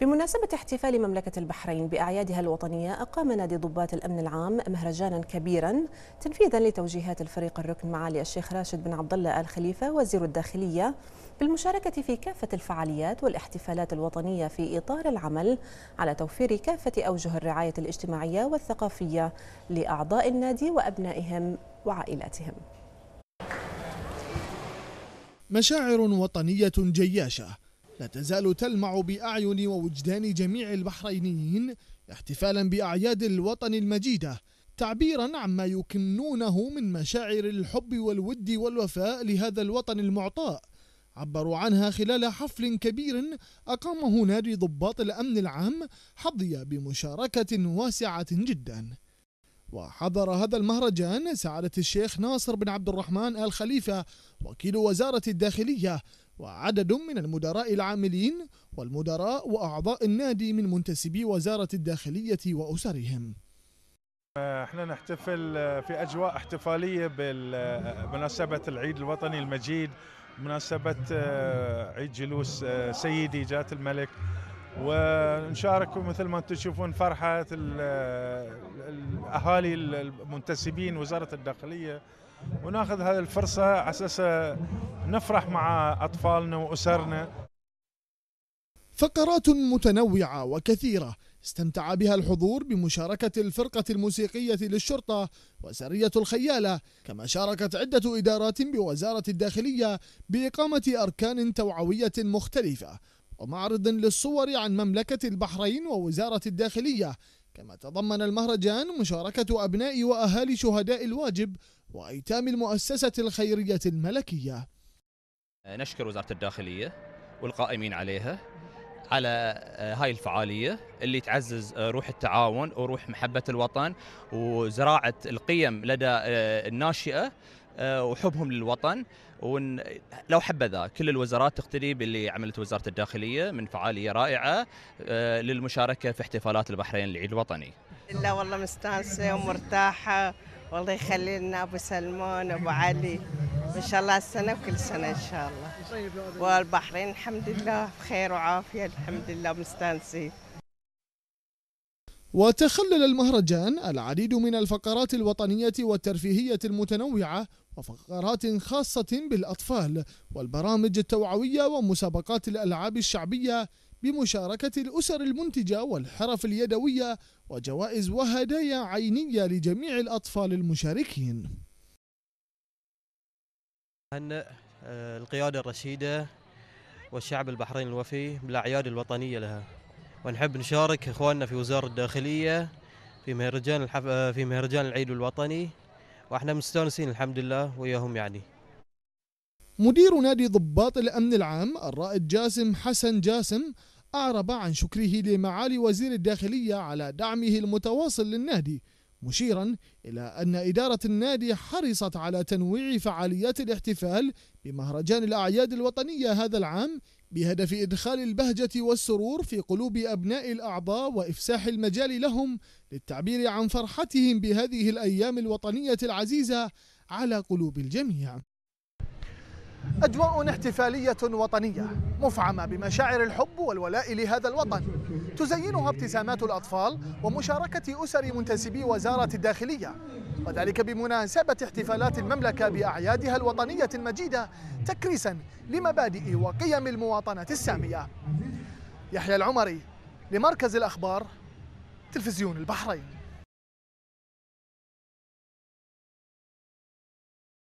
بمناسبة احتفال مملكة البحرين بأعيادها الوطنية أقام نادي ضباط الأمن العام مهرجانا كبيرا تنفيذا لتوجيهات الفريق الركن معالي الشيخ راشد بن عبد الله آل خليفة وزير الداخلية بالمشاركة في كافة الفعاليات والاحتفالات الوطنية في إطار العمل على توفير كافة أوجه الرعاية الاجتماعية والثقافية لأعضاء النادي وأبنائهم وعائلاتهم مشاعر وطنية جياشة لا تزال تلمع بأعين ووجدان جميع البحرينيين احتفالا بأعياد الوطن المجيدة تعبيرا عما يكنونه من مشاعر الحب والود والوفاء لهذا الوطن المعطاء عبروا عنها خلال حفل كبير أقامه نادي ضباط الأمن العام حظي بمشاركة واسعة جدا وحضر هذا المهرجان سعادة الشيخ ناصر بن عبد الرحمن آل خليفة وكيل وزارة الداخلية وعدد من المدراء العاملين والمدراء وأعضاء النادي من منتسبي وزارة الداخلية وأسرهم احنا نحتفل في اجواء احتفاليه بمناسبه العيد الوطني المجيد مناسبه آه، عيد جلوس آه، سيدي جلاله الملك ونشارك مثل ما انتم تشوفون فرحه الاهالي المنتسبين وزاره الداخليه وناخذ هذه الفرصه على اساس نفرح مع اطفالنا واسرنا. فقرات متنوعه وكثيره استمتع بها الحضور بمشاركه الفرقه الموسيقيه للشرطه وسريه الخياله كما شاركت عده ادارات بوزاره الداخليه باقامه اركان توعويه مختلفه ومعرض للصور عن مملكة البحرين ووزارة الداخلية كما تضمن المهرجان مشاركة أبناء وأهالي شهداء الواجب وأيتام المؤسسة الخيرية الملكية نشكر وزارة الداخلية والقائمين عليها على آه، هاي الفعالية اللي تعزز آه، روح التعاون وروح محبة الوطن وزراعة القيم لدى آه، الناشئة وحبهم للوطن ولو حبذا كل الوزارات تقتدي باللي عملت وزاره الداخليه من فعاليه رائعه آه، للمشاركه في احتفالات البحرين العيد الوطني. لا والله مستانسه ومرتاحه والله يخلي لنا ابو سلمان ابو علي ان شاء الله السنه وكل سنه ان شاء الله. والبحرين الحمد لله بخير وعافيه الحمد لله مستانسين. وتخلل المهرجان العديد من الفقرات الوطنية والترفيهية المتنوعة وفقرات خاصة بالأطفال والبرامج التوعوية ومسابقات الألعاب الشعبية بمشاركة الأسر المنتجة والحرف اليدوية وجوائز وهدايا عينية لجميع الأطفال المشاركين هنأ آه، القيادة الرشيدة والشعب البحريني الوفي بالأعياد الوطنية لها ونحب نشارك إخواننا في وزارة الداخلية في مهرجان الحف... آه، في مهرجان العيد الوطني واحنا مستانسين الحمد لله وياهم يعني مدير نادي ضباط الأمن العام الرائد جاسم حسن جاسم أعرب عن شكره لمعالي وزير الداخلية على دعمه المتواصل للنادي مشيرا إلى أن إدارة النادي حرصت على تنويع فعاليات الاحتفال بمهرجان الأعياد الوطنية هذا العام بهدف إدخال البهجة والسرور في قلوب أبناء الأعضاء وإفساح المجال لهم للتعبير عن فرحتهم بهذه الأيام الوطنية العزيزة على قلوب الجميع. أجواء احتفالية وطنية مفعمة بمشاعر الحب والولاء لهذا الوطن تزينها ابتسامات الأطفال ومشاركة أسر منتسبي وزارة الداخلية وذلك بمناسبة احتفالات المملكة بأعيادها الوطنية المجيدة تكريسا لمبادئ وقيم المواطنة السامية يحيى العمري لمركز الأخبار تلفزيون البحرين